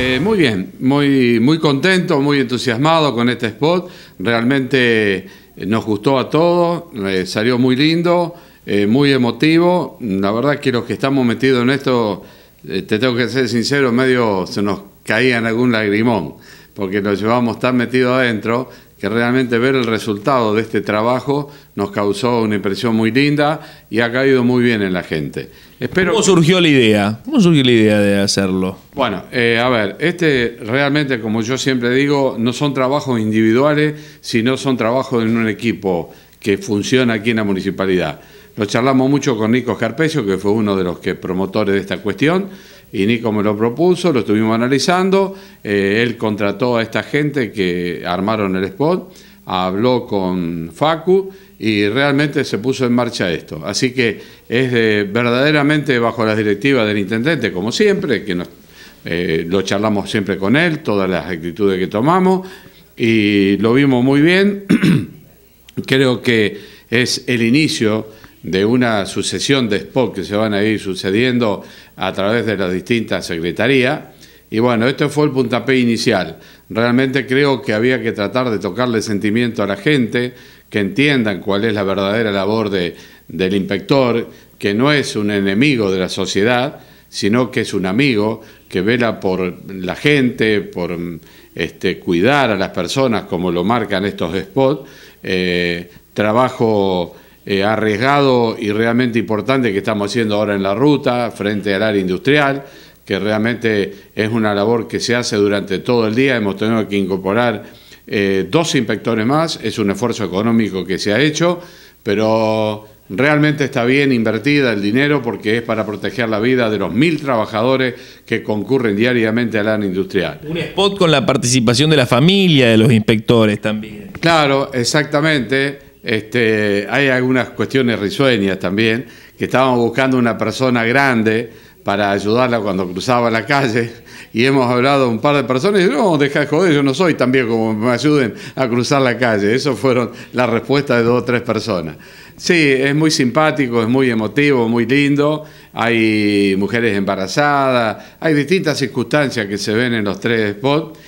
Eh, muy bien, muy, muy contento, muy entusiasmado con este spot. Realmente eh, nos gustó a todos, eh, salió muy lindo, muy emotivo. La verdad que los que estamos metidos en esto, te tengo que ser sincero, medio se nos caía en algún lagrimón porque nos llevamos tan metido adentro que realmente ver el resultado de este trabajo nos causó una impresión muy linda y ha caído muy bien en la gente. ¿Cómo surgió la idea? ¿Cómo surgió la idea de hacerlo? Bueno, eh, a ver, este realmente, como yo siempre digo, no son trabajos individuales, sino son trabajos en un equipo que funciona aquí en la municipalidad. Lo charlamos mucho con Nico Carpecio, que fue uno de los que promotores de esta cuestión y Nico me lo propuso, lo estuvimos analizando, eh, él contrató a esta gente que armaron el spot, habló con Facu y realmente se puso en marcha esto. Así que es verdaderamente bajo las directivas del intendente, como siempre, que nos, eh, lo charlamos siempre con él, todas las actitudes que tomamos, y lo vimos muy bien. Creo que es el inicio de una sucesión de spots que se van a ir sucediendo a través de las distintas secretarías. Y bueno, este fue el puntapé inicial. Realmente creo que había que tratar de tocarle sentimiento a la gente, que entiendan cuál es la verdadera labor de, del inspector, que no es un enemigo de la sociedad, sino que es un amigo que vela por la gente, por este, cuidar a las personas, como lo marcan estos spots. Eh, trabajo eh, arriesgado y realmente importante que estamos haciendo ahora en la ruta, frente al área industrial, que realmente es una labor que se hace durante todo el día. Hemos tenido que incorporar eh, dos inspectores más, es un esfuerzo económico que se ha hecho, pero realmente está bien invertida el dinero porque es para proteger la vida de los mil trabajadores que concurren diariamente al área industrial. Un spot con la participación de la familia de los inspectores también. Claro, exactamente. Este, hay algunas cuestiones risueñas también, que estábamos buscando una persona grande para ayudarla cuando cruzaba la calle y hemos hablado un par de personas y no, deja de joder, yo no soy tan bien como me ayuden a cruzar la calle. Eso fueron las respuestas de dos o tres personas. Sí, es muy simpático, es muy emotivo, muy lindo. Hay mujeres embarazadas, hay distintas circunstancias que se ven en los tres spots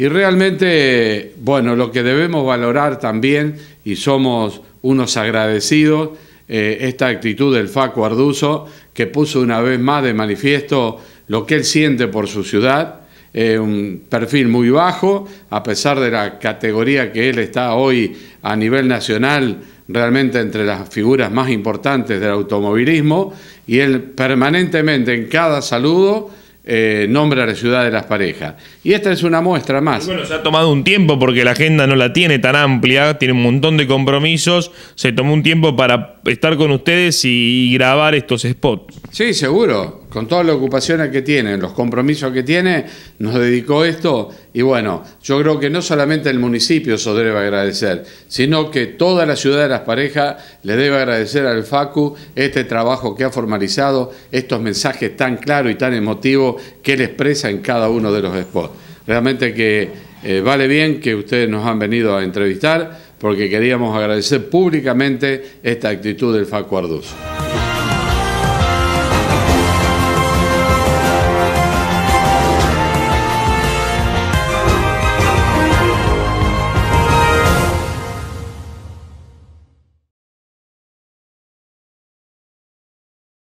y realmente, bueno, lo que debemos valorar también, y somos unos agradecidos, eh, esta actitud del Facu Arduzo, que puso una vez más de manifiesto lo que él siente por su ciudad, eh, un perfil muy bajo, a pesar de la categoría que él está hoy a nivel nacional, realmente entre las figuras más importantes del automovilismo, y él permanentemente en cada saludo eh, a la ciudad de las parejas. Y esta es una muestra más. Bueno, se ha tomado un tiempo porque la agenda no la tiene tan amplia, tiene un montón de compromisos. Se tomó un tiempo para estar con ustedes y grabar estos spots. Sí, seguro con todas las ocupaciones que tiene, los compromisos que tiene, nos dedicó esto y bueno, yo creo que no solamente el municipio se debe agradecer, sino que toda la ciudad de Las Parejas le debe agradecer al FACU este trabajo que ha formalizado, estos mensajes tan claros y tan emotivos que él expresa en cada uno de los spots. Realmente que eh, vale bien que ustedes nos han venido a entrevistar porque queríamos agradecer públicamente esta actitud del FACU Arduz.